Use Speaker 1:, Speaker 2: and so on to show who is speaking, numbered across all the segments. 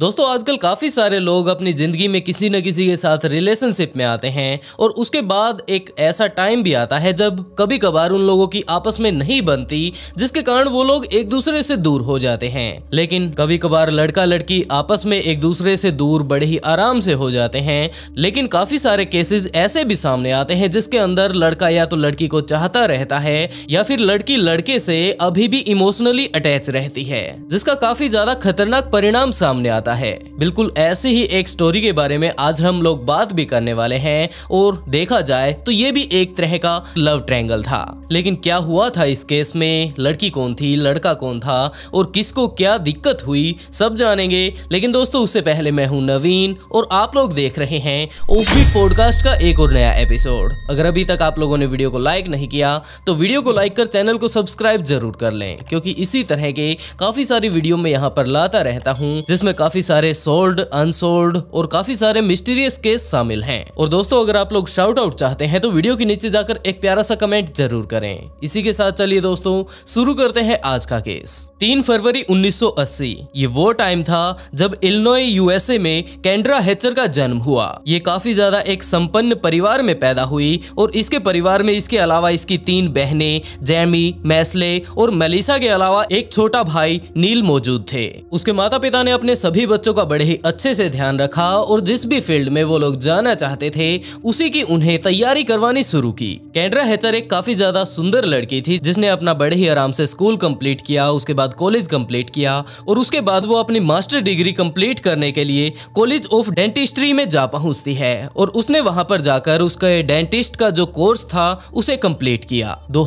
Speaker 1: दोस्तों आजकल काफ़ी सारे लोग अपनी ज़िंदगी में किसी न किसी के साथ रिलेशनशिप में आते हैं और उसके बाद एक ऐसा टाइम भी आता है जब कभी कभार उन लोगों की आपस में नहीं बनती जिसके कारण वो लोग एक दूसरे से दूर हो जाते हैं लेकिन कभी कभार लड़का लड़की आपस में एक दूसरे से दूर बड़े ही आराम से हो जाते हैं लेकिन काफ़ी सारे केसेज ऐसे भी सामने आते हैं जिसके अंदर लड़का या तो लड़की को चाहता रहता है या फिर लड़की लड़के से अभी भी इमोशनली अटैच रहती है जिसका काफ़ी ज़्यादा खतरनाक परिणाम सामने आता जाता है बिल्कुल ऐसे ही एक स्टोरी के बारे में आज हम लोग बात भी करने वाले हैं और देखा जाए तो ये भी एक तरह का लव ट्रैंगल था लेकिन क्या हुआ था इस केस में लड़की कौन थी लड़का कौन था और किसको क्या दिक्कत हुई सब जानेंगे लेकिन दोस्तों उससे पहले मैं हूँ नवीन और आप लोग देख रहे हैं ओपी पॉडकास्ट का एक और नया एपिसोड अगर अभी तक आप लोगों ने वीडियो को लाइक नहीं किया तो वीडियो को लाइक कर चैनल को सब्सक्राइब जरूर कर लें क्योंकि इसी तरह के काफी सारी वीडियो में यहाँ पर लाता रहता हूँ जिसमें काफी काफी सारे सोल्ड अनसोल्ड और काफी सारे मिस्टीरियस केस शामिल हैं और दोस्तों अगर आप लोग शाउट आउट चाहते हैं तो वीडियो के नीचे जाकर एक प्यारा सा कमेंट जरूर करें इसी के साथ चलिए दोस्तों शुरू करते हैं आज का केस तीन फरवरी 1980 ये वो टाइम था जब इलनोई यूएसए में कैंड्रा हेचर का जन्म हुआ ये काफी ज्यादा एक संपन्न परिवार में पैदा हुई और इसके परिवार में इसके अलावा इसकी तीन बहने जैमी मैसले और मेलिसा के अलावा एक छोटा भाई नील मौजूद थे उसके माता पिता ने अपने सभी सभी बच्चों का बड़े ही अच्छे से ध्यान रखा और जिस भी फील्ड में वो लोग जाना चाहते थे उसी की उन्हें तैयारी करवानी शुरू की कैंड्रा हेचर एक काफी ज्यादा सुंदर लड़की थी जिसने अपना बड़े ही आराम से स्कूल कम्प्लीट किया उसके बाद कॉलेज कम्प्लीट किया और उसके बाद वो अपनी मास्टर डिग्री कम्प्लीट करने के लिए कॉलेज ऑफ डेंटिस्ट्री में जा पहुंचती है और उसने वहाँ पर जाकर उसका डेंटिस्ट का जो कोर्स था उसे कम्प्लीट किया दो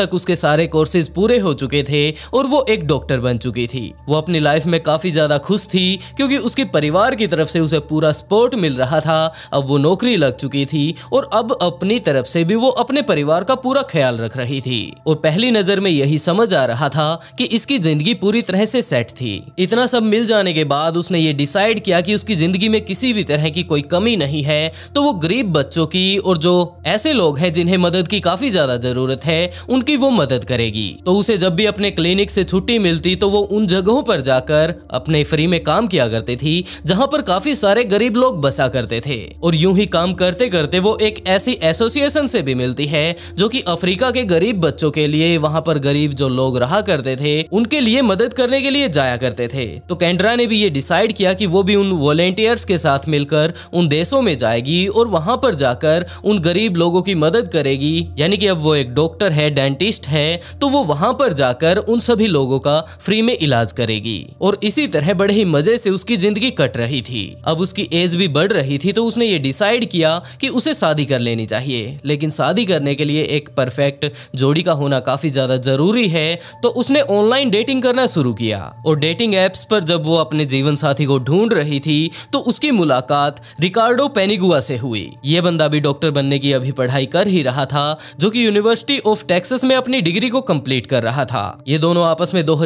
Speaker 1: तक उसके सारे कोर्सेज पूरे हो चुके थे और वो एक डॉक्टर बन चुकी थी वो अपनी लाइफ में काफी ज्यादा खुश थी क्योंकि उसके परिवार की तरफ से उसे पूरा सपोर्ट मिल रहा था अब वो नौकरी लग चुकी थी और अब अपनी तरफ से भी वो अपने परिवार का पूरा ख्याल रख रही थी और पहली नजर में यही समझ आ रहा था कि इसकी जिंदगी पूरी तरह से सेट थी इतना सब मिल जाने के बाद उसने ये डिसाइड किया कि उसकी जिंदगी में किसी भी तरह की कोई कमी नहीं है तो वो गरीब बच्चों की और जो ऐसे लोग हैं जिन्हें मदद की काफी ज्यादा जरूरत है उनकी वो मदद करेगी तो उसे जब भी अपने क्लिनिक से छुट्टी मिलती तो वो उन जगहों पर जाकर अपने फ्री में काम किया करती थी जहाँ पर काफी सारे गरीब लोग बसा करते थे और यूं ही काम करते करते वो एक ऐसी एसोसिएशन से भी मिलती है जो कि अफ्रीका के गरीब बच्चों के लिए वहाँ पर गरीब जो लोग रहा करते थे उनके लिए मदद करने के लिए जाया करते थे तो कैंड्रा ने भी ये डिसाइड किया कि वो भी उन वॉलेंटियर्स के साथ मिलकर उन देशों में जाएगी और वहाँ पर जाकर उन गरीब लोगों की मदद करेगी यानी कि अब वो एक डॉक्टर है डेंटिस्ट है तो वो वहाँ पर जाकर उन सभी लोगों का फ्री में इलाज करेगी और इसी तरह बड़े ही मजे से उसकी जिंदगी कट रही थी अब उसकी एज भी बढ़ रही थी तो उसने ये डिसाइड किया कि उसे शादी कर लेनी चाहिए लेकिन शादी करने के लिए एक परफेक्ट जोड़ी का होना काफी ज्यादा जरूरी है तो उसने ऑनलाइन डेटिंग करना शुरू किया और डेटिंग एप्स पर जब वो अपने जीवन साथी को ढूंढ रही थी तो उसकी मुलाकात रिकार्डो पेनिगुआ से हुई ये बंदा भी डॉक्टर बनने की अभी पढ़ाई कर ही रहा था जो की यूनिवर्सिटी ऑफ टेक्स में अपनी डिग्री को कम्प्लीट कर रहा था ये दोनों आपस में दो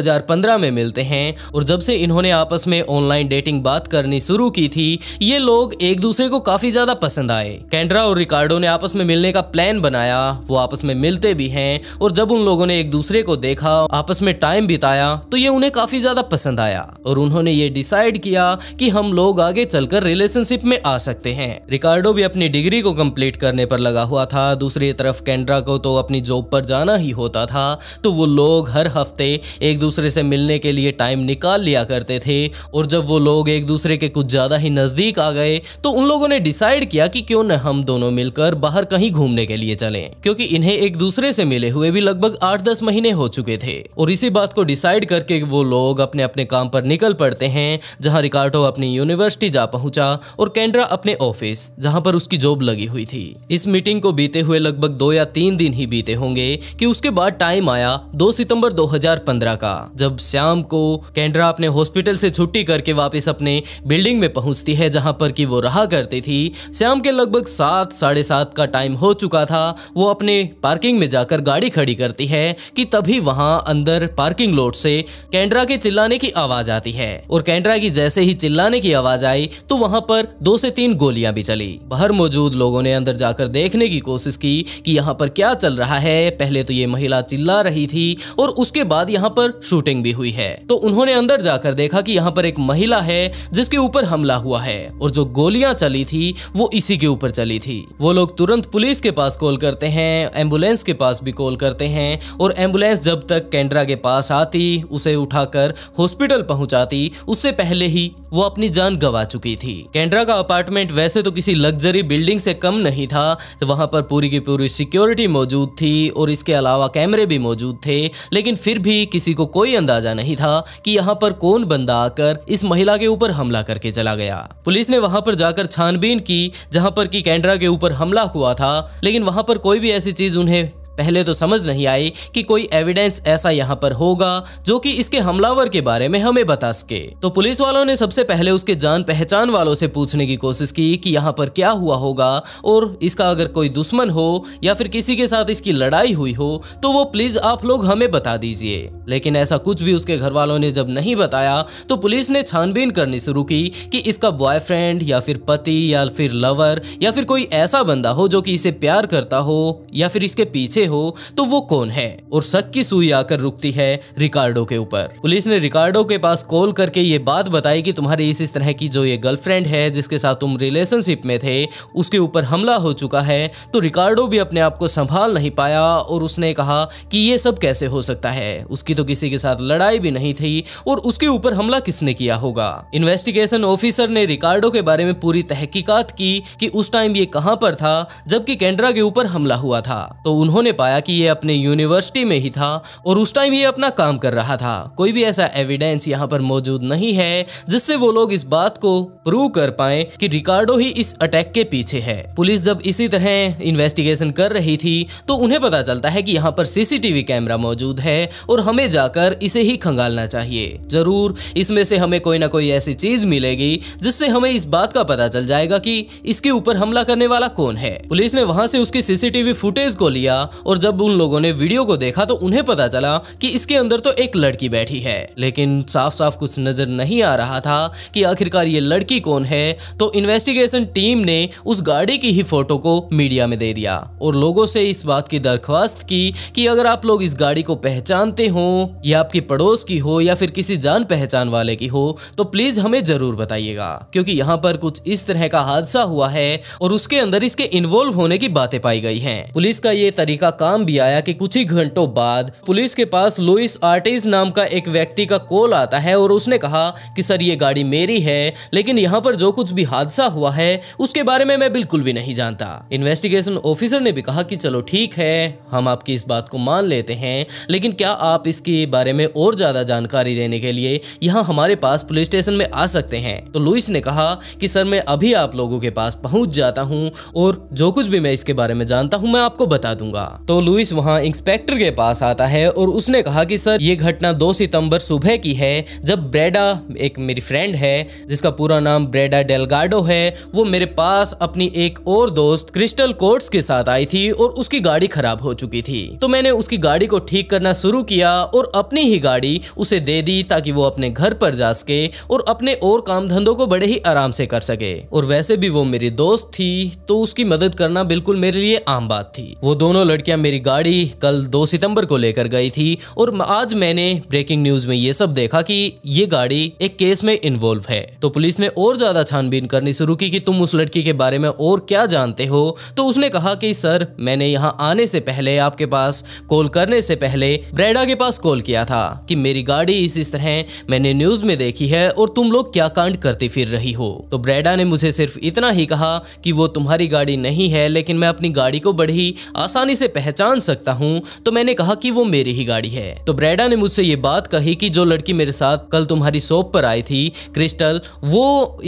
Speaker 1: में मिलते हैं और जब से इन्होंने आपस में ने ऑनलाइन डेटिंग बात करनी शुरू की थी ये लोग एक दूसरे को काफी ज्यादा पसंद आए कैंड्रा और रिकार्डो ने आपस में मिलने का प्लान बनाया वो आपस में मिलते भी हैं और जब उन लोगों ने एक दूसरे को देखा आपस में टाइम बिताया तो ये उन्हें काफी ज्यादा पसंद आया और उन्होंने ये डिसाइड किया कि हम लोग आगे चलकर रिलेशनशिप में आ सकते हैं रिकार्डो भी अपनी डिग्री को कम्प्लीट करने पर लगा हुआ था दूसरी तरफ कैंड्रा को तो अपनी जॉब पर जाना ही होता था तो वो लोग हर हफ्ते एक दूसरे से मिलने के लिए टाइम निकाल लिया करते थे और जब वो लोग एक दूसरे के कुछ ज्यादा ही नजदीक आ गए तो उन लोगों ने डिसाइड किया कि क्यों न हम दोनों मिलकर बाहर कहीं घूमने के लिए चले क्योंकि इन्हें एक दूसरे से मिले हुए भी लगभग आठ दस महीने हो चुके थे और इसी बात को डिसाइड करके वो लोग अपने अपने काम पर निकल पड़ते हैं जहाँ रिकार्डो अपनी यूनिवर्सिटी जा पहुंचा और कैंड्रा अपने ऑफिस जहाँ पर उसकी जॉब लगी हुई थी इस मीटिंग को बीते हुए लगभग दो या तीन दिन ही बीते होंगे कि उसके बाद टाइम आया दो सितंबर 2015 का जब शाम को कैंड्रा अपने हॉस्पिटल से छुट्टी छुट्टी करके वापस अपने बिल्डिंग में पहुंचती है जहां पर कि वो रहा करती थी शाम के लगभग सात साढ़े सात का टाइम हो चुका था वो अपने पार्किंग में जाकर गाड़ी खड़ी करती है कि तभी वहां अंदर पार्किंग लोट से कैंड्रा के चिल्लाने की आवाज आती है और कैंड्रा की जैसे ही चिल्लाने की आवाज आई तो वहां पर दो से तीन गोलियां भी चली बाहर मौजूद लोगों ने अंदर जाकर देखने की कोशिश की कि यहाँ पर क्या चल रहा है पहले तो ये महिला चिल्ला रही थी और उसके बाद यहाँ पर शूटिंग भी हुई है तो उन्होंने अंदर जाकर देखा कि यहाँ पर एक महिला है जिसके ऊपर हमला हुआ है और जो गोलियां चली थी वो इसी के ऊपर चली थी वो लोग तुरंत पुलिस के पास कॉल करते हैं एम्बुलेंस के पास भी कॉल करते हैं और एम्बुलेंस जब तक कैंड्रा के पास आती उसे उठाकर हॉस्पिटल पहुंचाती उससे पहले ही वो अपनी जान गवा चुकी थी कैंड्रा का अपार्टमेंट वैसे तो किसी लग्जरी बिल्डिंग से कम नहीं था तो वहां पर पूरी की पूरी सिक्योरिटी मौजूद थी और इसके अलावा कैमरे भी मौजूद थे लेकिन फिर भी किसी को कोई अंदाजा नहीं था कि यहाँ पर कौन बंदा आकर लेकर इस महिला के ऊपर हमला करके चला गया पुलिस ने वहां पर जाकर छानबीन की जहां पर की कैंड्रा के ऊपर हमला हुआ था लेकिन वहां पर कोई भी ऐसी चीज उन्हें पहले तो समझ नहीं आई कि कोई एविडेंस ऐसा यहाँ पर होगा जो कि इसके हमलावर के बारे में हमें बता सके तो पुलिस वालों ने सबसे पहले उसके जान पहचान वालों से पूछने की कोशिश की कि यहाँ पर क्या हुआ होगा और इसका अगर कोई दुश्मन हो या फिर किसी के साथ इसकी लड़ाई हुई हो तो वो प्लीज आप लोग हमें बता दीजिए लेकिन ऐसा कुछ भी उसके घर वालों ने जब नहीं बताया तो पुलिस ने छानबीन करनी शुरू की कि इसका बॉयफ्रेंड या फिर पति या फिर लवर या फिर कोई ऐसा बंदा हो जो कि इसे प्यार करता हो या फिर इसके पीछे हो तो वो कौन है और शक की सुई आकर रुकती है रिकार्डो के ऊपर पुलिस ने रिकार्डो के पास कॉल करके ये बात बताई कि तुम्हारी इस इस तरह की जो ये गर्लफ्रेंड है जिसके साथ तुम रिलेशनशिप में थे उसके ऊपर हमला हो चुका है तो रिकार्डो भी अपने आप को संभाल नहीं पाया और उसने कहा कि ये सब कैसे हो सकता है उसकी तो किसी के साथ लड़ाई भी नहीं थी और उसके ऊपर हमला किसने किया होगा इन्वेस्टिगेशन ऑफिसर ने रिकार्डो के बारे में पूरी तहकीकात की कि उस टाइम ये कहां पर था जबकि कैंड्रा के ऊपर हमला हुआ था तो उन्होंने पाया कि ये अपने यूनिवर्सिटी में ही था और उस टाइम ये अपना काम कर रहा था कोई भी ऐसा एविडेंस यहाँ पर मौजूद नहीं है जिससे वो लोग इस बात को प्रूव कर पाए कि रिकार्डो ही इस अटैक के पीछे है पुलिस जब इसी तरह इन्वेस्टिगेशन कर रही थी तो उन्हें पता चलता है कि यहाँ पर सीसीटीवी कैमरा मौजूद है और हमें जाकर इसे ही खंगालना चाहिए जरूर इसमें से हमें कोई ना कोई ऐसी चीज मिलेगी जिससे हमें इस बात का पता चल जाएगा कि इसके ऊपर हमला करने वाला कौन है पुलिस ने वहां से उसकी सीसीटीवी फुटेज को लिया और जब उन लोगों ने वीडियो को देखा तो उन्हें पता चला कि इसके अंदर तो एक लड़की बैठी है लेकिन साफ साफ कुछ नजर नहीं आ रहा था कि आखिरकार ये लड़की कौन है तो इन्वेस्टिगेशन टीम ने उस गाड़ी की ही फोटो को मीडिया में दे दिया और लोगों से इस बात की दरख्वास्त की कि अगर आप लोग इस गाड़ी को पहचानते हो या आपकी पड़ोस की हो या फिर किसी जान पहचान वाले की हो तो प्लीज हमें जरूर बताइएगा क्योंकि यहाँ पर कुछ इस तरह का हादसा हुआ है और उसके अंदर इसके इन्वॉल्व होने की बातें पाई गई है पुलिस का ये तरीका का काम भी आया कि कुछ ही घंटों बाद पुलिस के पास लुइस आर्टिस नाम का एक व्यक्ति का कॉल आता है और उसने कहा कि सर ये गाड़ी मेरी है लेकिन यहाँ पर जो कुछ भी हादसा हुआ है उसके बारे में मैं बिल्कुल भी नहीं जानता इन्वेस्टिगेशन ऑफिसर ने भी कहा कि चलो ठीक है हम आपकी इस बात को मान लेते हैं लेकिन क्या आप इसके बारे में और ज्यादा जानकारी देने के लिए यहाँ हमारे पास पुलिस स्टेशन में आ सकते हैं तो लुइस ने कहा कि सर मैं अभी आप लोगों के पास पहुंच जाता हूँ और जो कुछ भी मैं इसके बारे में जानता हूँ मैं आपको बता दूंगा तो लुइस वहाँ इंस्पेक्टर के पास आता है और उसने कहा कि सर ये घटना 2 सितंबर सुबह की है जब ब्रेडा एक मेरी फ्रेंड है जिसका पूरा नाम ब्रेडा डेलगाडो है वो मेरे पास अपनी एक और दोस्त क्रिस्टल कोर्ट्स के साथ आई थी और उसकी गाड़ी खराब हो चुकी थी तो मैंने उसकी गाड़ी को ठीक करना शुरू किया और अपनी ही गाड़ी उसे दे दी ताकि वो अपने घर पर जा सके और अपने और काम धंधों को बड़े ही आराम से कर सके और वैसे भी वो मेरी दोस्त थी तो उसकी मदद करना बिल्कुल मेरे लिए आम बात थी वो दोनों लड़के लड़कियां मेरी गाड़ी कल 2 सितंबर को लेकर गई थी और आज मैंने ब्रेकिंग न्यूज में ये सब देखा कि ये गाड़ी एक केस में इन्वॉल्व है तो पुलिस ने और ज्यादा छानबीन करनी शुरू की कि तुम उस लड़की के बारे में और क्या जानते हो तो उसने कहा कि सर मैंने यहाँ आने से पहले आपके पास कॉल करने से पहले ब्रेडा के पास कॉल किया था कि मेरी गाड़ी इस इस तरह मैंने न्यूज में देखी है और तुम लोग क्या कांड करती फिर रही हो तो ब्रेडा ने मुझे सिर्फ इतना ही कहा कि वो तुम्हारी गाड़ी नहीं है लेकिन मैं अपनी गाड़ी को बड़ी आसानी से पहचान सकता हूँ तो मैंने कहा कि वो मेरी ही गाड़ी है तो ब्रेडा ने मुझसे ये बात कही कि जो लड़की मेरे साथ कल तुम्हारी शॉप पर आई थी क्रिस्टल वो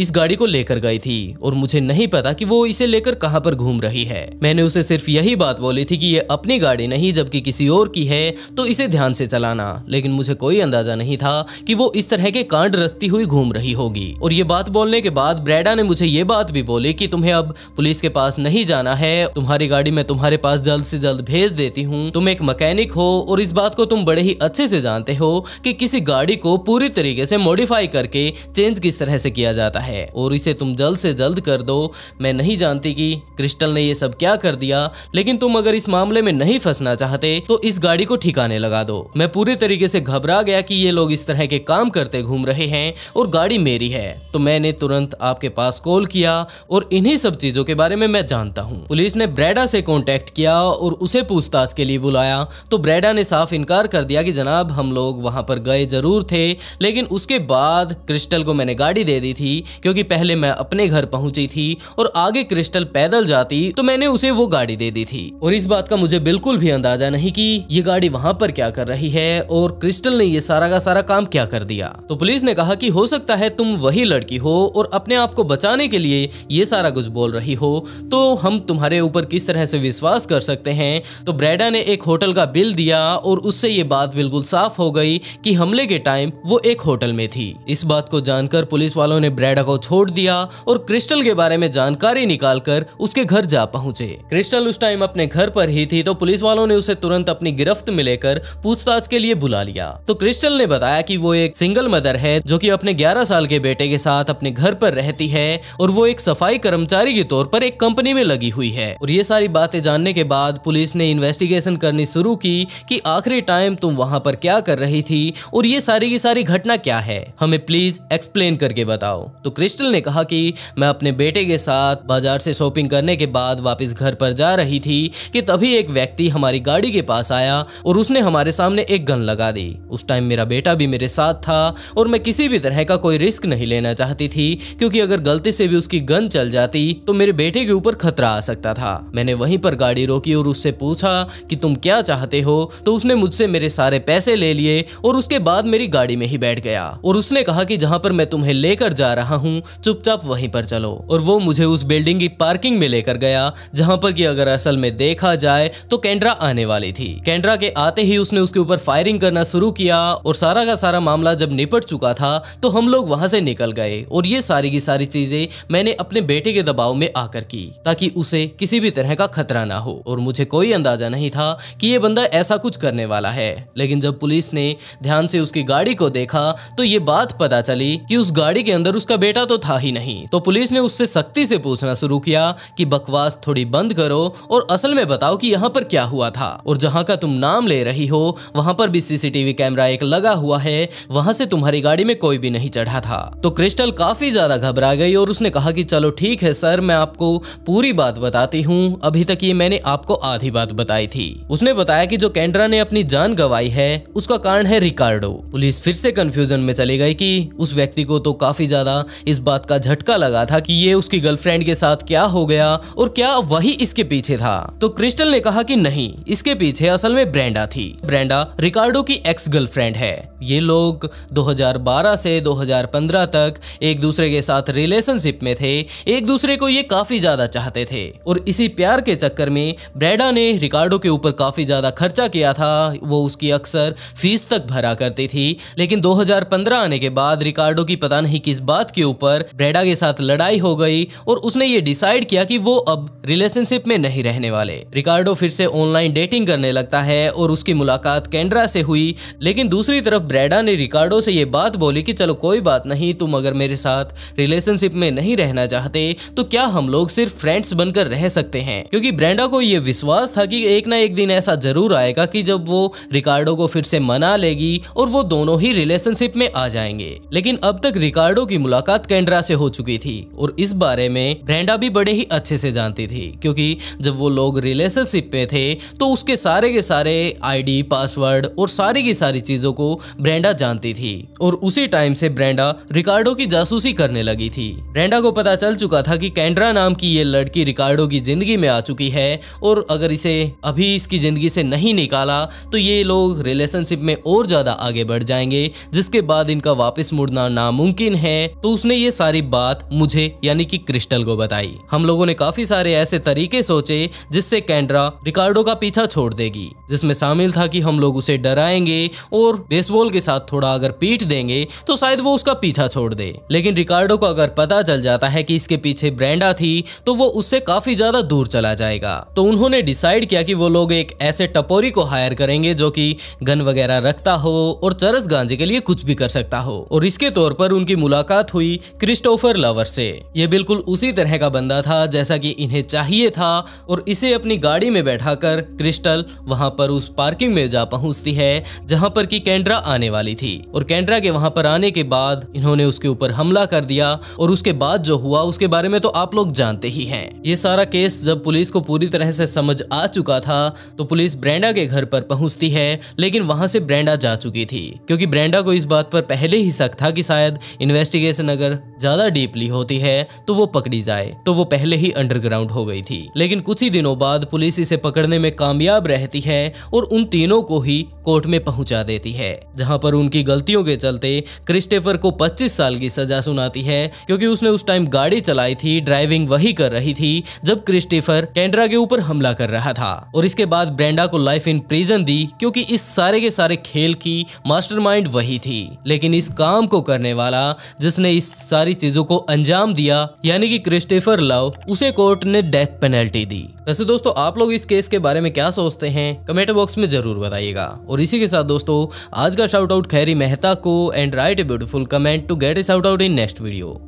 Speaker 1: इस गाड़ी को लेकर गई थी और मुझे नहीं पता कि वो इसे लेकर कहाँ पर घूम रही है मैंने उसे सिर्फ यही बात बोली थी कि ये अपनी गाड़ी नहीं जबकि किसी और की है तो इसे ध्यान से चलाना लेकिन मुझे कोई अंदाजा नहीं था कि वो इस तरह के कांड रस्ती हुई घूम रही होगी और ये बात बोलने के बाद ब्रेडा ने मुझे ये बात भी बोली कि तुम्हें अब पुलिस के पास नहीं जाना है तुम्हारी गाड़ी मैं तुम्हारे पास जल्द से जल्द खुद भेज देती हूँ तुम एक मैकेनिक हो और इस बात को तुम बड़े ही अच्छे से जानते हो कि किसी गाड़ी को पूरी तरीके से मॉडिफाई करके चेंज किस तरह से किया जाता है और इसे तुम जल्द से जल्द कर दो मैं नहीं जानती कि क्रिस्टल ने ये सब क्या कर दिया लेकिन तुम अगर इस मामले में नहीं फंसना चाहते तो इस गाड़ी को ठिकाने लगा दो मैं पूरी तरीके से घबरा गया कि ये लोग इस तरह के काम करते घूम रहे हैं और गाड़ी मेरी है तो मैंने तुरंत आपके पास कॉल किया और इन्हीं सब चीजों के बारे में मैं जानता हूँ पुलिस ने ब्रेडा से कॉन्टेक्ट किया और उस उसे पूछताछ के लिए बुलाया तो ब्रेडा ने साफ इनकार कर दिया कि जनाब हम लोग वहाँ पर गए ज़रूर थे लेकिन उसके बाद क्रिस्टल को मैंने गाड़ी दे दी थी क्योंकि पहले मैं अपने घर पहुंची थी और आगे क्रिस्टल पैदल जाती तो मैंने उसे वो गाड़ी दे दी थी और इस बात का मुझे बिल्कुल भी अंदाजा नहीं की ये गाड़ी वहां पर क्या कर रही है और क्रिस्टल ने ये सारा का सारा काम क्या कर दिया तो पुलिस ने कहा कि हो सकता है तुम वही लड़की हो और अपने आप को बचाने के लिए ये सारा कुछ बोल रही हो तो हम तुम्हारे ऊपर किस तरह से विश्वास कर सकते हैं तो ब्रैडा ने एक होटल का बिल दिया और उससे ये बात बिल्कुल साफ हो गई कि हमले के टाइम वो एक होटल में थी इस बात को जानकर पुलिस वालों ने ब्रैडा को छोड़ दिया और क्रिस्टल के बारे में जानकारी निकाल कर उसके घर जा पहुंचे क्रिस्टल उस टाइम अपने घर पर ही थी तो पुलिस वालों ने उसे तुरंत अपनी गिरफ्त में लेकर पूछताछ के लिए बुला लिया तो क्रिस्टल ने बताया की वो एक सिंगल मदर है जो की अपने ग्यारह साल के बेटे के साथ अपने घर पर रहती है और वो एक सफाई कर्मचारी के तौर पर एक कंपनी में लगी हुई है और ये सारी बातें जानने के बाद पुलिस पुलिस ने इन्वेस्टिगेशन करनी शुरू की कि आखिरी टाइम तुम वहां पर क्या कर रही थी और ये सारी की सारी घटना क्या है हमें प्लीज एक्सप्लेन करके बताओ तो क्रिस्टल ने कहा कि मैं अपने बेटे के साथ बाजार से शॉपिंग करने के बाद वापस घर पर जा रही थी कि तभी एक व्यक्ति हमारी गाड़ी के पास आया और उसने हमारे सामने एक गन लगा दी उस टाइम मेरा बेटा भी मेरे साथ था और मैं किसी भी तरह का कोई रिस्क नहीं लेना चाहती थी क्योंकि अगर गलती से भी उसकी गन चल जाती तो मेरे बेटे के ऊपर खतरा आ सकता था मैंने वहीं पर गाड़ी रोकी और उससे मुझसे पूछा कि तुम क्या चाहते हो तो उसने मुझसे मेरे सारे पैसे ले लिए और उसके बाद मेरी गाड़ी में ही बैठ गया और उसने कहा कि जहाँ पर मैं तुम्हें लेकर जा रहा हूँ चुपचाप वहीं पर चलो और वो मुझे उस बिल्डिंग की पार्किंग में लेकर गया जहाँ पर की अगर असल में देखा जाए तो कैंड्रा आने वाली थी कैंड्रा के आते ही उसने उसके ऊपर फायरिंग करना शुरू किया और सारा का सारा मामला जब निपट चुका था तो हम लोग वहाँ से निकल गए और ये सारी की सारी चीजें मैंने अपने बेटे के दबाव में आकर की ताकि उसे किसी भी तरह का खतरा ना हो और मुझे कोई कोई अंदाजा नहीं था कि ये बंदा ऐसा कुछ करने वाला है लेकिन जब पुलिस ने ध्यान से उसकी गाड़ी को देखा तो ये बात पता चली कि उस गाड़ी के अंदर उसका बेटा तो था ही नहीं तो पुलिस ने उससे सख्ती से पूछना शुरू किया कि बकवास थोड़ी बंद करो और असल में बताओ कि यहाँ पर क्या हुआ था और जहाँ का तुम नाम ले रही हो वहाँ पर भी सीसीटीवी कैमरा एक लगा हुआ है वहाँ से तुम्हारी गाड़ी में कोई भी नहीं चढ़ा था तो क्रिस्टल काफी ज्यादा घबरा गई और उसने कहा कि चलो ठीक है सर मैं आपको पूरी बात बताती हूँ अभी तक ये मैंने आपको आधी की बात बताई थी उसने बताया कि जो कैंड्रा ने अपनी जान गवाई है उसका कारण है रिकार्डो पुलिस फिर से कंफ्यूजन में चली गई कि उस व्यक्ति को तो काफी ज्यादा इस बात का झटका लगा था कि ये उसकी गर्लफ्रेंड के साथ क्या हो गया और क्या वही इसके पीछे था तो क्रिस्टल ने कहा कि नहीं इसके पीछे असल में ब्रेंडा थी ब्रेंडा रिकार्डो की एक्स गर्लफ्रेंड है ये लोग 2012 से 2015 तक एक दूसरे के साथ रिलेशनशिप में थे एक दूसरे को ये काफी ज्यादा चाहते थे और इसी प्यार के चक्कर में ब्रेडा ने ने रिकार्डो के ऊपर काफ़ी ज़्यादा खर्चा किया था वो उसकी अक्सर फीस तक भरा करती थी लेकिन 2015 आने के बाद रिकार्डो की पता नहीं किस बात के ऊपर ब्रेडा के साथ लड़ाई हो गई और उसने ये डिसाइड किया कि वो अब रिलेशनशिप में नहीं रहने वाले रिकार्डो फिर से ऑनलाइन डेटिंग करने लगता है और उसकी मुलाकात कैंड्रा से हुई लेकिन दूसरी तरफ ब्रेडा ने रिकार्डो से ये बात बोली की चलो कोई बात नहीं तुम अगर मेरे साथ रिलेशनशिप में नहीं रहना चाहते तो क्या हम लोग सिर्फ फ्रेंड्स बनकर रह सकते हैं क्योंकि ब्रेंडा को ये विश्वास विश्वास था कि एक ना एक दिन ऐसा जरूर आएगा कि जब वो रिकार्डो को फिर से मना लेगी और वो दोनों ही रिलेशनशिप में आ जाएंगे लेकिन अब तक रिकार्डो की मुलाकात कैंड्रा से हो चुकी थी और इस बारे में ब्रेंडा भी बड़े ही अच्छे से जानती थी क्योंकि जब वो लोग रिलेशनशिप में थे तो उसके सारे के सारे आईडी पासवर्ड और सारी की सारी चीजों को ब्रेंडा जानती थी और उसी टाइम से ब्रेंडा रिकार्डो की जासूसी करने लगी थी ब्रेंडा को पता चल चुका था कि कैंड्रा नाम की ये लड़की रिकार्डो की जिंदगी में आ चुकी है और अगर इसे अभी इसकी ज़िंदगी से नहीं निकाला तो ये लोग रिलेशनशिप में और ज़्यादा आगे बढ़ जाएंगे जिसके बाद इनका वापस मुड़ना नामुमकिन है तो उसने ये सारी बात मुझे यानी कि क्रिस्टल को बताई हम लोगों ने काफ़ी सारे ऐसे तरीके सोचे जिससे कैंड्रा रिकार्डो का पीछा छोड़ देगी जिसमें शामिल था कि हम लोग उसे डराएंगे और बेसबॉल के साथ थोड़ा अगर पीट देंगे तो शायद वो उसका पीछा छोड़ दे लेकिन रिकार्डो को अगर पता चल जाता है कि इसके पीछे ब्रेंडा थी तो वो उससे काफी ज्यादा दूर चला जाएगा तो उन्होंने डिसाइड डिसाइड किया कि वो लोग एक ऐसे टपोरी को हायर करेंगे जो कि गन वगैरह रखता हो और चरस गांजे के लिए कुछ भी कर सकता हो और इसके तौर पर उनकी मुलाकात हुई क्रिस्टोफर लवर से ये बिल्कुल उसी तरह का बंदा था जैसा कि इन्हें चाहिए था और इसे अपनी गाड़ी में कर, क्रिस्टल वहां पर उस पार्किंग में जा पहुंचती है जहां पर की कैंड्रा आने वाली थी और कैंड्रा के वहां पर आने के बाद इन्होंने उसके ऊपर हमला कर दिया और उसके बाद जो हुआ उसके बारे में तो आप लोग जानते ही हैं ये सारा केस जब पुलिस को पूरी तरह से समझ आ आ चुका था तो पुलिस ब्रेंडा के घर पर पहुंचती है लेकिन वहां से ब्रेंडा जा चुकी थी क्योंकि ब्रेंडा को इस बात पर पहले ही शक था कि शायद इन्वेस्टिगेशन अगर ज्यादा डीपली होती है तो वो पकड़ी जाए तो वो पहले ही अंडरग्राउंड हो गई थी लेकिन कुछ ही दिनों बाद पुलिस इसे पकड़ने में कामयाब रहती है और उन तीनों को ही कोर्ट में पहुंचा देती है जहां पर उनकी गलतियों के चलते क्रिस्टेफर को 25 साल की सजा सुनाती है क्योंकि उसने उस टाइम गाड़ी चलाई थी ड्राइविंग वही कर रही थी जब क्रिस्टेफर कैंड्रा के ऊपर हमला कर रहा रहा था और इसके बाद ब्रेंडा को लाइफ इन प्रिजन दी क्योंकि इस सारे के सारे खेल की मास्टरमाइंड वही थी लेकिन इस काम को करने वाला जिसने इस सारी चीजों को अंजाम दिया यानी कि क्रिस्टेफर लव उसे कोर्ट ने डेथ पेनल्टी दी वैसे दोस्तों आप लोग इस केस के बारे में क्या सोचते हैं कमेंट बॉक्स में जरूर बताइएगा और इसी के साथ दोस्तों आज का शाउट आउट खैरी मेहता को and write a beautiful comment to get a shout out in next video